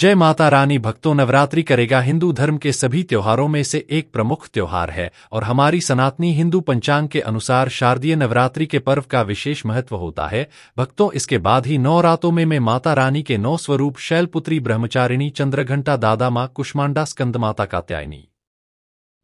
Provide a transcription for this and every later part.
जय माता रानी भक्तों नवरात्रि करेगा हिंदू धर्म के सभी त्योहारों में से एक प्रमुख त्योहार है और हमारी सनातनी हिंदू पंचांग के अनुसार शारदीय नवरात्रि के पर्व का विशेष महत्व होता है भक्तों इसके बाद ही नौ रातों में मैं माता रानी के नौ स्वरूप शैलपुत्री ब्रह्मचारिणी चंद्रघंटा दादा माँ कुष्मांडा स्कंदमाता कात्यायनी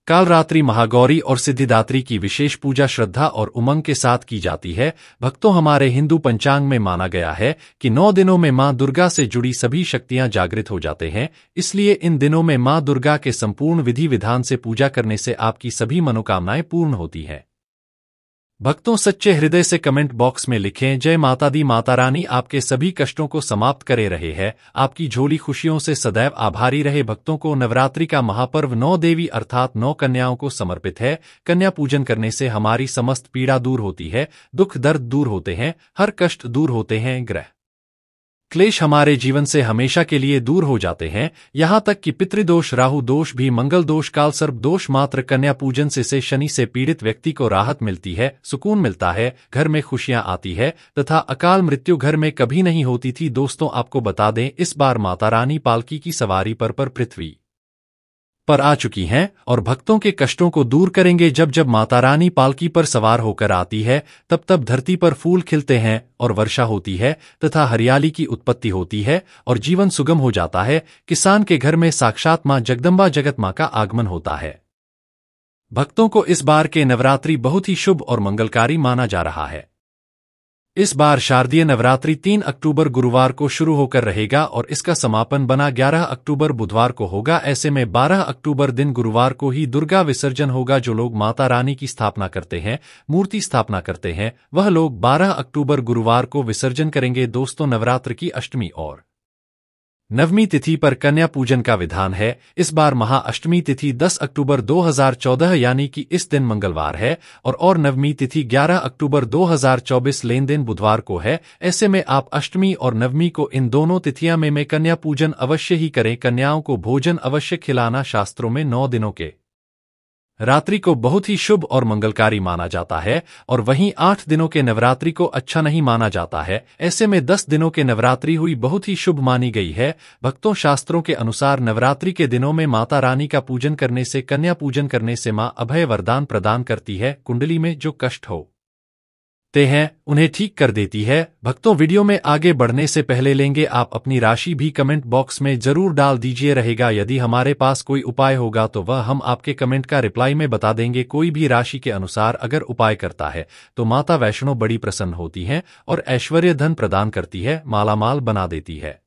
कालरात्रि महागौरी और सिद्धिदात्री की विशेष पूजा श्रद्धा और उमंग के साथ की जाती है भक्तों हमारे हिंदू पंचांग में माना गया है कि नौ दिनों में मां दुर्गा से जुड़ी सभी शक्तियां जागृत हो जाते हैं इसलिए इन दिनों में मां दुर्गा के संपूर्ण विधि विधान से पूजा करने से आपकी सभी मनोकामनाएं पूर्ण होती हैं भक्तों सच्चे हृदय से कमेंट बॉक्स में लिखें जय माता दी माता रानी आपके सभी कष्टों को समाप्त करे रहे है आपकी झोली खुशियों से सदैव आभारी रहे भक्तों को नवरात्रि का महापर्व नौ देवी अर्थात नौ कन्याओं को समर्पित है कन्या पूजन करने से हमारी समस्त पीड़ा दूर होती है दुख दर्द दूर होते हैं हर कष्ट दूर होते हैं ग्रह क्लेश हमारे जीवन से हमेशा के लिए दूर हो जाते हैं यहाँ तक कि पितृदोष राहु दोष भी मंगल दोष काल सर्प दोष मात्र कन्या पूजन से से शनि से पीड़ित व्यक्ति को राहत मिलती है सुकून मिलता है घर में खुशियाँ आती है तथा अकाल मृत्यु घर में कभी नहीं होती थी दोस्तों आपको बता दें इस बार माता रानी पालकी की सवारी पर पर पृथ्वी पर आ चुकी हैं और भक्तों के कष्टों को दूर करेंगे जब जब माता रानी पालकी पर सवार होकर आती है तब तब धरती पर फूल खिलते हैं और वर्षा होती है तथा हरियाली की उत्पत्ति होती है और जीवन सुगम हो जाता है किसान के घर में साक्षात माँ जगदम्बा जगत माँ का आगमन होता है भक्तों को इस बार के नवरात्रि बहुत ही शुभ और मंगलकारी माना जा रहा है इस बार शारदीय नवरात्रि 3 अक्टूबर गुरुवार को शुरू होकर रहेगा और इसका समापन बना 11 अक्टूबर बुधवार को होगा ऐसे में 12 अक्टूबर दिन गुरुवार को ही दुर्गा विसर्जन होगा जो लोग माता रानी की स्थापना करते हैं मूर्ति स्थापना करते हैं वह लोग 12 अक्टूबर गुरुवार को विसर्जन करेंगे दोस्तों नवरात्र की अष्टमी और नवमी तिथि पर कन्या पूजन का विधान है इस बार महाअष्टमी तिथि 10 अक्टूबर 2014 यानी कि इस दिन मंगलवार है और और नवमी तिथि 11 अक्टूबर 2024 लेन देन बुधवार को है ऐसे में आप अष्टमी और नवमी को इन दोनों तिथिया में, में कन्या पूजन अवश्य ही करें कन्याओं को भोजन अवश्य खिलाना शास्त्रों में नौ दिनों के रात्रि को बहुत ही शुभ और मंगलकारी माना जाता है और वहीं आठ दिनों के नवरात्रि को अच्छा नहीं माना जाता है ऐसे में दस दिनों के नवरात्रि हुई बहुत ही शुभ मानी गई है भक्तों शास्त्रों के अनुसार नवरात्रि के दिनों में माता रानी का पूजन करने से कन्या पूजन करने से माँ अभय वरदान प्रदान करती है कुंडली में जो कष्ट हो ते हैं उन्हें ठीक कर देती है भक्तों वीडियो में आगे बढ़ने से पहले लेंगे आप अपनी राशि भी कमेंट बॉक्स में जरूर डाल दीजिए रहेगा यदि हमारे पास कोई उपाय होगा तो वह हम आपके कमेंट का रिप्लाई में बता देंगे कोई भी राशि के अनुसार अगर उपाय करता है तो माता वैष्णो बड़ी प्रसन्न होती है और ऐश्वर्य धन प्रदान करती है मालामाल बना देती है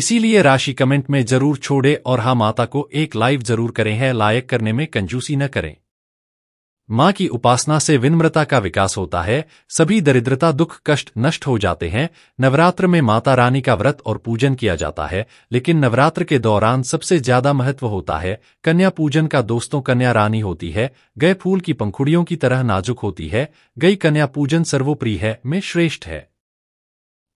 इसीलिए राशि कमेंट में जरूर छोड़े और हाँ माता को एक लाइव जरूर करें है लायक करने में कंजूसी न करें माँ की उपासना से विनम्रता का विकास होता है सभी दरिद्रता दुख कष्ट नष्ट हो जाते हैं नवरात्र में माता रानी का व्रत और पूजन किया जाता है लेकिन नवरात्र के दौरान सबसे ज्यादा महत्व होता है कन्या पूजन का दोस्तों कन्या रानी होती है गए फूल की पंखुड़ियों की तरह नाजुक होती है गई कन्या पूजन सर्वोप्रिय है में श्रेष्ठ है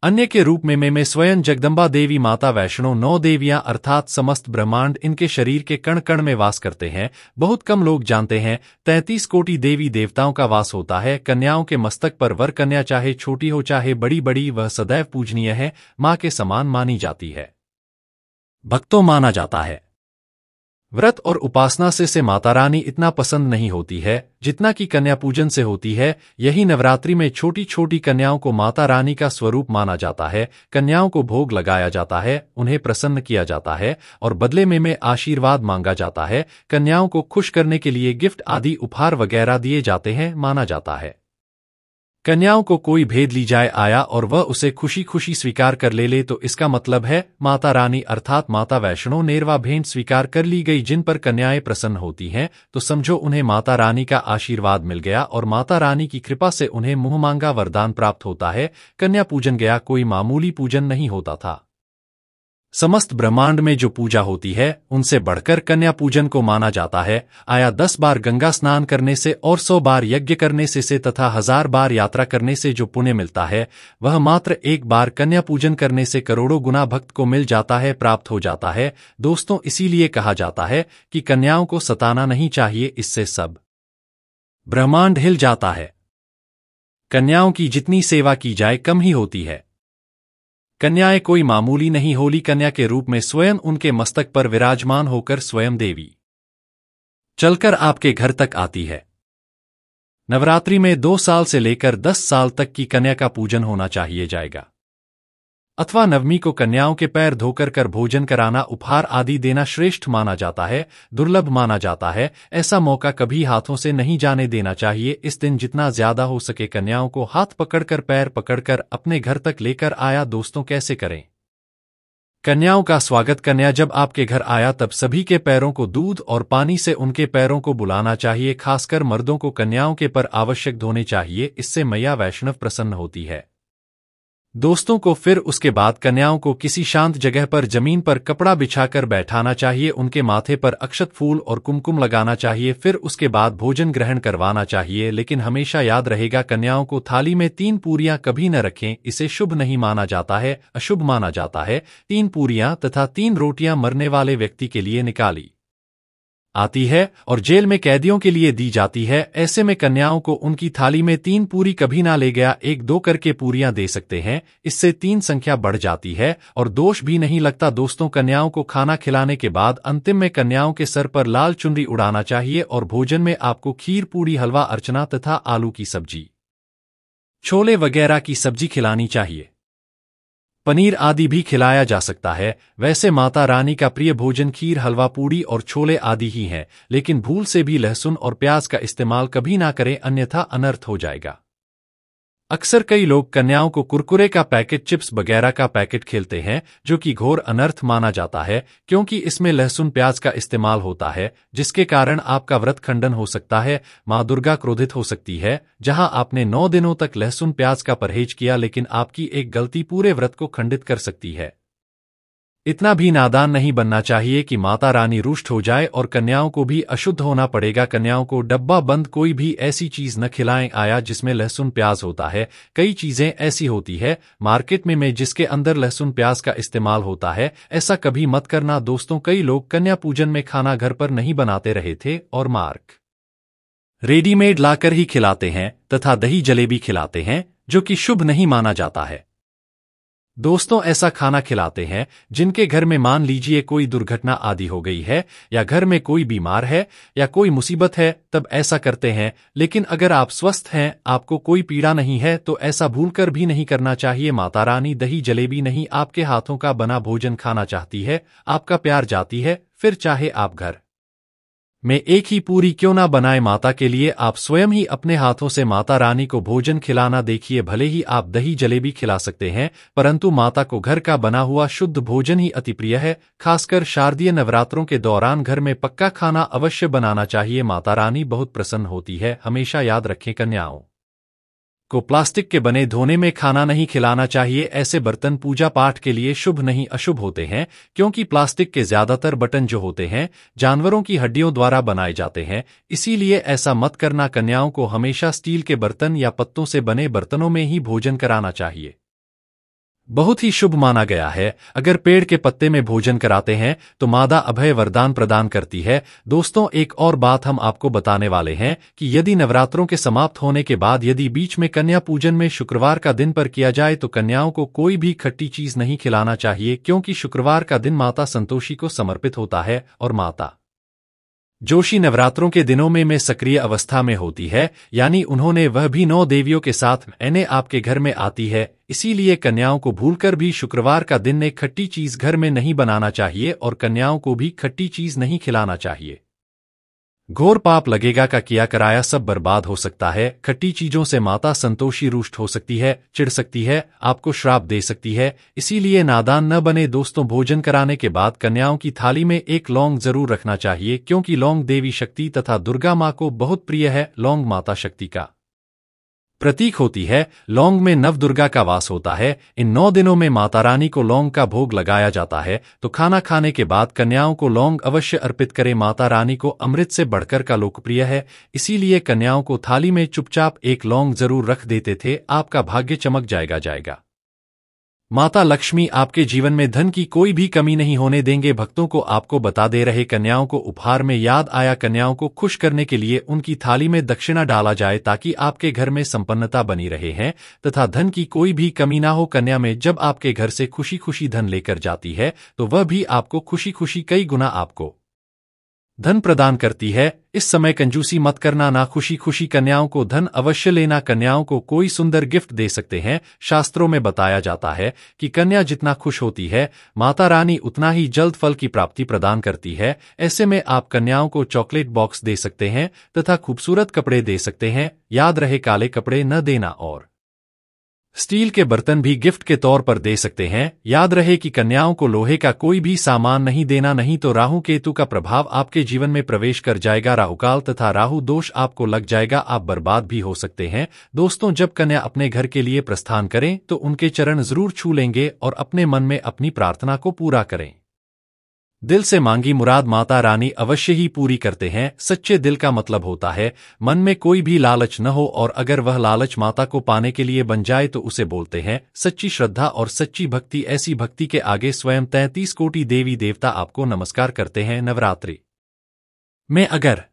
अन्य के रूप में मैं में स्वयं जगदम्बा देवी माता वैष्णो नौ देवियां अर्थात समस्त ब्रह्मांड इनके शरीर के कण कण में वास करते हैं बहुत कम लोग जानते हैं तैंतीस कोटि देवी देवताओं का वास होता है कन्याओं के मस्तक पर वर कन्या चाहे छोटी हो चाहे बड़ी बड़ी वह सदैव पूजनीय है माँ के समान मानी जाती है भक्तों माना जाता है व्रत और उपासना से से माता रानी इतना पसंद नहीं होती है जितना कि कन्या पूजन से होती है यही नवरात्रि में छोटी छोटी कन्याओं को माता रानी का स्वरूप माना जाता है कन्याओं को भोग लगाया जाता है उन्हें प्रसन्न किया जाता है और बदले में में आशीर्वाद मांगा जाता है कन्याओं को खुश करने के लिए गिफ्ट आदि उपहार वगैरह दिए जाते हैं माना जाता है कन्याओं को कोई भेद ली जाए आया और वह उसे खुशी खुशी स्वीकार कर ले ले तो इसका मतलब है माता रानी अर्थात माता वैष्णो नेरवा भेंट स्वीकार कर ली गई जिन पर कन्याएं प्रसन्न होती हैं तो समझो उन्हें माता रानी का आशीर्वाद मिल गया और माता रानी की कृपा से उन्हें मुंह मांगा वरदान प्राप्त होता है कन्या पूजन गया कोई मामूली पूजन नहीं होता था समस्त ब्रह्मांड में जो पूजा होती है उनसे बढ़कर कन्या पूजन को माना जाता है आया दस बार गंगा स्नान करने से और सौ बार यज्ञ करने से से तथा हजार बार यात्रा करने से जो पुण्य मिलता है वह मात्र एक बार कन्या पूजन करने से करोड़ों गुना भक्त को मिल जाता है प्राप्त हो जाता है दोस्तों इसीलिए कहा जाता है कि कन्याओं को सताना नहीं चाहिए इससे सब ब्रह्मांड हिल जाता है कन्याओं की जितनी सेवा की जाए कम ही होती है कन्याएं कोई मामूली नहीं होली कन्या के रूप में स्वयं उनके मस्तक पर विराजमान होकर स्वयं देवी चलकर आपके घर तक आती है नवरात्रि में दो साल से लेकर दस साल तक की कन्या का पूजन होना चाहिए जाएगा अथवा नवमी को कन्याओं के पैर धोकर कर भोजन कराना उपहार आदि देना श्रेष्ठ माना जाता है दुर्लभ माना जाता है ऐसा मौका कभी हाथों से नहीं जाने देना चाहिए इस दिन जितना ज्यादा हो सके कन्याओं को हाथ पकड़कर पैर पकड़कर अपने घर तक लेकर आया दोस्तों कैसे करें कन्याओं का स्वागत कन्या जब आपके घर आया तब सभी के पैरों को दूध और पानी से उनके पैरों को बुलाना चाहिए खासकर मर्दों को कन्याओं के पर आवश्यक धोने चाहिए इससे मैया वैष्णव प्रसन्न होती है दोस्तों को फिर उसके बाद कन्याओं को किसी शांत जगह पर जमीन पर कपड़ा बिछाकर बैठाना चाहिए उनके माथे पर अक्षत फूल और कुमकुम लगाना चाहिए फिर उसके बाद भोजन ग्रहण करवाना चाहिए लेकिन हमेशा याद रहेगा कन्याओं को थाली में तीन पूरियां कभी न रखें इसे शुभ नहीं माना जाता है अशुभ माना जाता है तीन पूरियां तथा तीन रोटियां मरने वाले व्यक्ति के लिए निकाली आती है और जेल में कैदियों के लिए दी जाती है ऐसे में कन्याओं को उनकी थाली में तीन पूरी कभी ना ले गया एक दो करके पूरियां दे सकते हैं इससे तीन संख्या बढ़ जाती है और दोष भी नहीं लगता दोस्तों कन्याओं को खाना खिलाने के बाद अंतिम में कन्याओं के सर पर लाल चुनरी उड़ाना चाहिए और भोजन में आपको खीर पूरी हलवा अर्चना तथा आलू की सब्जी छोले वगैरह की सब्जी खिलानी चाहिए पनीर आदि भी खिलाया जा सकता है वैसे माता रानी का प्रिय भोजन खीर हलवा पूड़ी और छोले आदि ही हैं लेकिन भूल से भी लहसुन और प्याज का इस्तेमाल कभी ना करें अन्यथा अनर्थ हो जाएगा अक्सर कई लोग कन्याओं को कुरकुरे का पैकेट चिप्स वगैरह का पैकेट खेलते हैं जो कि घोर अनर्थ माना जाता है क्योंकि इसमें लहसुन प्याज का इस्तेमाल होता है जिसके कारण आपका व्रत खंडन हो सकता है माँ दुर्गा क्रोधित हो सकती है जहाँ आपने नौ दिनों तक लहसुन प्याज का परहेज किया लेकिन आपकी एक गलती पूरे व्रत को खंडित कर सकती है इतना भी नादान नहीं बनना चाहिए कि माता रानी रुष्ट हो जाए और कन्याओं को भी अशुद्ध होना पड़ेगा कन्याओं को डब्बा बंद कोई भी ऐसी चीज न खिलाएं आया जिसमें लहसुन प्याज होता है कई चीजें ऐसी होती है मार्केट में मैं जिसके अंदर लहसुन प्याज का इस्तेमाल होता है ऐसा कभी मत करना दोस्तों कई लोग कन्या पूजन में खाना घर पर नहीं बनाते रहे थे और मार्क रेडीमेड लाकर ही खिलाते हैं तथा दही जलेबी खिलाते हैं जो कि शुभ नहीं माना जाता है दोस्तों ऐसा खाना खिलाते हैं जिनके घर में मान लीजिए कोई दुर्घटना आदि हो गई है या घर में कोई बीमार है या कोई मुसीबत है तब ऐसा करते हैं लेकिन अगर आप स्वस्थ हैं आपको कोई पीड़ा नहीं है तो ऐसा भूलकर भी नहीं करना चाहिए माता रानी दही जलेबी नहीं आपके हाथों का बना भोजन खाना चाहती है आपका प्यार जाती है फिर चाहे आप घर में एक ही पूरी क्यों ना बनाए माता के लिए आप स्वयं ही अपने हाथों से माता रानी को भोजन खिलाना देखिए भले ही आप दही जलेबी खिला सकते हैं परंतु माता को घर का बना हुआ शुद्ध भोजन ही अति प्रिय है खासकर शारदीय नवरात्रों के दौरान घर में पक्का खाना अवश्य बनाना चाहिए माता रानी बहुत प्रसन्न होती है हमेशा याद रखें कन्याओं को प्लास्टिक के बने धोने में खाना नहीं खिलाना चाहिए ऐसे बर्तन पूजा पाठ के लिए शुभ नहीं अशुभ होते हैं क्योंकि प्लास्टिक के ज्यादातर बटन जो होते हैं जानवरों की हड्डियों द्वारा बनाए जाते हैं इसीलिए ऐसा मत करना कन्याओं को हमेशा स्टील के बर्तन या पत्तों से बने बर्तनों में ही भोजन कराना चाहिए बहुत ही शुभ माना गया है अगर पेड़ के पत्ते में भोजन कराते हैं तो मादा अभय वरदान प्रदान करती है दोस्तों एक और बात हम आपको बताने वाले हैं कि यदि नवरात्रों के समाप्त होने के बाद यदि बीच में कन्या पूजन में शुक्रवार का दिन पर किया जाए तो कन्याओं को कोई भी खट्टी चीज नहीं खिलाना चाहिए क्योंकि शुक्रवार का दिन माता संतोषी को समर्पित होता है और माता जोशी नवरात्रों के दिनों में मैं सक्रिय अवस्था में होती है यानी उन्होंने वह भी नौ देवियों के साथ मैंने आपके घर में आती है इसीलिए कन्याओं को भूलकर भी शुक्रवार का दिन ने खट्टी चीज घर में नहीं बनाना चाहिए और कन्याओं को भी खट्टी चीज नहीं खिलाना चाहिए घोर पाप लगेगा का किया कराया सब बर्बाद हो सकता है खट्टी चीजों से माता संतोषी रुष्ट हो सकती है चिढ़ सकती है आपको श्राप दे सकती है इसीलिए नादान न बने दोस्तों भोजन कराने के बाद कन्याओं की थाली में एक लौंग जरूर रखना चाहिए क्योंकि लौंग देवी शक्ति तथा दुर्गा माँ को बहुत प्रिय है लौंग माता शक्ति का प्रतीक होती है लौंग में नव दुर्गा का वास होता है इन नौ दिनों में माता रानी को लौंग का भोग लगाया जाता है तो खाना खाने के बाद कन्याओं को लौंग अवश्य अर्पित करें माता रानी को अमृत से बढ़कर का लोकप्रिय है इसीलिए कन्याओं को थाली में चुपचाप एक लौंग जरूर रख देते थे आपका भाग्य चमक जाएगा जाएगा माता लक्ष्मी आपके जीवन में धन की कोई भी कमी नहीं होने देंगे भक्तों को आपको बता दे रहे कन्याओं को उपहार में याद आया कन्याओं को खुश करने के लिए उनकी थाली में दक्षिणा डाला जाए ताकि आपके घर में संपन्नता बनी रहे हैं तथा धन की कोई भी कमी ना हो कन्या में जब आपके घर से खुशी खुशी धन लेकर जाती है तो वह भी आपको खुशी खुशी कई गुना आपको धन प्रदान करती है इस समय कंजूसी मत करना ना खुशी खुशी कन्याओं को धन अवश्य लेना कन्याओं को कोई सुंदर गिफ्ट दे सकते हैं शास्त्रों में बताया जाता है कि कन्या जितना खुश होती है माता रानी उतना ही जल्द फल की प्राप्ति प्रदान करती है ऐसे में आप कन्याओं को चॉकलेट बॉक्स दे सकते हैं तथा खूबसूरत कपड़े दे सकते हैं याद रहे काले कपड़े न देना और स्टील के बर्तन भी गिफ्ट के तौर पर दे सकते हैं याद रहे कि कन्याओं को लोहे का कोई भी सामान नहीं देना नहीं तो राहु केतु का प्रभाव आपके जीवन में प्रवेश कर जाएगा राहुकाल तथा राहु दोष आपको लग जाएगा आप बर्बाद भी हो सकते हैं दोस्तों जब कन्या अपने घर के लिए प्रस्थान करें तो उनके चरण जरूर छू लेंगे और अपने मन में अपनी प्रार्थना को पूरा करें दिल से मांगी मुराद माता रानी अवश्य ही पूरी करते हैं सच्चे दिल का मतलब होता है मन में कोई भी लालच न हो और अगर वह लालच माता को पाने के लिए बन जाए तो उसे बोलते हैं सच्ची श्रद्धा और सच्ची भक्ति ऐसी भक्ति के आगे स्वयं तैंतीस कोटि देवी देवता आपको नमस्कार करते हैं नवरात्रि में अगर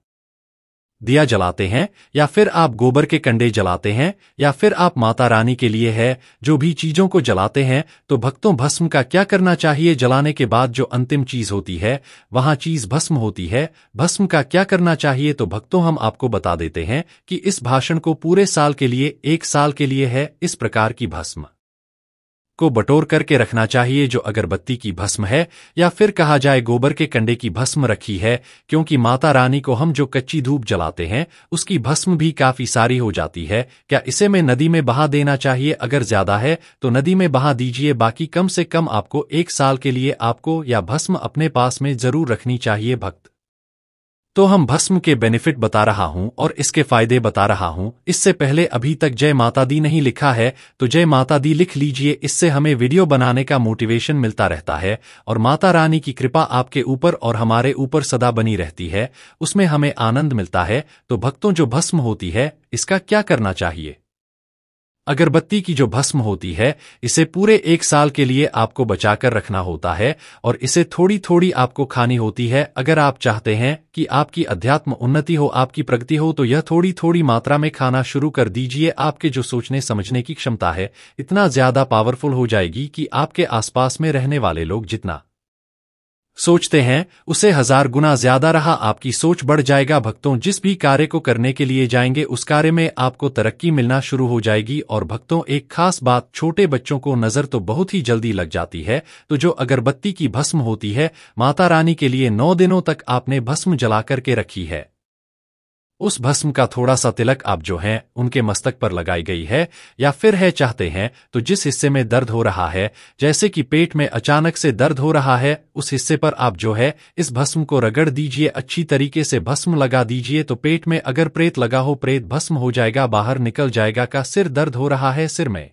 दिया जलाते हैं या फिर आप गोबर के कंडे जलाते हैं या फिर आप माता रानी के लिए है जो भी चीजों को जलाते हैं तो भक्तों भस्म का क्या करना चाहिए जलाने के बाद जो अंतिम चीज होती है वहाँ चीज भस्म होती है भस्म का क्या करना चाहिए तो भक्तों हम आपको बता देते हैं कि इस भाषण को पूरे साल के लिए एक साल के लिए है इस प्रकार की भस्म को बटोर करके रखना चाहिए जो अगरबत्ती की भस्म है या फिर कहा जाए गोबर के कंडे की भस्म रखी है क्योंकि माता रानी को हम जो कच्ची धूप जलाते हैं उसकी भस्म भी काफ़ी सारी हो जाती है क्या इसे में नदी में बहा देना चाहिए अगर ज़्यादा है तो नदी में बहा दीजिए बाकी कम से कम आपको एक साल के लिए आपको या भस्म अपने पास में ज़रूर रखनी चाहिए भक्त तो हम भस्म के बेनिफिट बता रहा हूं और इसके फायदे बता रहा हूं इससे पहले अभी तक जय माता दी नहीं लिखा है तो जय माता दी लिख लीजिए इससे हमें वीडियो बनाने का मोटिवेशन मिलता रहता है और माता रानी की कृपा आपके ऊपर और हमारे ऊपर सदा बनी रहती है उसमें हमें आनंद मिलता है तो भक्तों जो भस्म होती है इसका क्या करना चाहिए अगरबत्ती की जो भस्म होती है इसे पूरे एक साल के लिए आपको बचाकर रखना होता है और इसे थोड़ी थोड़ी आपको खानी होती है अगर आप चाहते हैं कि आपकी अध्यात्म उन्नति हो आपकी प्रगति हो तो यह थोड़ी थोड़ी मात्रा में खाना शुरू कर दीजिए आपके जो सोचने समझने की क्षमता है इतना ज्यादा पावरफुल हो जाएगी कि आपके आसपास में रहने वाले लोग जितना सोचते हैं उसे हजार गुना ज्यादा रहा आपकी सोच बढ़ जाएगा भक्तों जिस भी कार्य को करने के लिए जाएंगे उस कार्य में आपको तरक्की मिलना शुरू हो जाएगी और भक्तों एक खास बात छोटे बच्चों को नजर तो बहुत ही जल्दी लग जाती है तो जो अगरबत्ती की भस्म होती है माता रानी के लिए नौ दिनों तक आपने भस्म जला करके रखी है उस भस्म का थोड़ा सा तिलक आप जो हैं उनके मस्तक पर लगाई गई है या फिर है चाहते हैं तो जिस हिस्से में दर्द हो रहा है जैसे कि पेट में अचानक से दर्द हो रहा है उस हिस्से पर आप जो है इस भस्म को रगड़ दीजिए अच्छी तरीके से भस्म लगा दीजिए तो पेट में अगर प्रेत लगा हो प्रेत भस्म हो जाएगा बाहर निकल जाएगा का सिर दर्द हो रहा है सिर में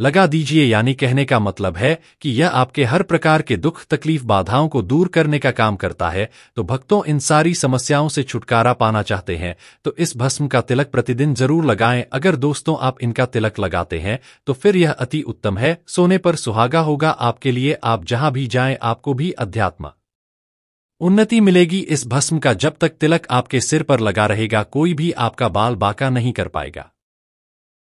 लगा दीजिए यानी कहने का मतलब है कि यह आपके हर प्रकार के दुख तकलीफ बाधाओं को दूर करने का काम करता है तो भक्तों इन सारी समस्याओं से छुटकारा पाना चाहते हैं तो इस भस्म का तिलक प्रतिदिन जरूर लगाएं अगर दोस्तों आप इनका तिलक लगाते हैं तो फिर यह अति उत्तम है सोने पर सुहागा होगा आपके लिए आप जहां भी जाए आपको भी अध्यात्म उन्नति मिलेगी इस भस्म का जब तक तिलक आपके सिर पर लगा रहेगा कोई भी आपका बाल बाका नहीं कर पाएगा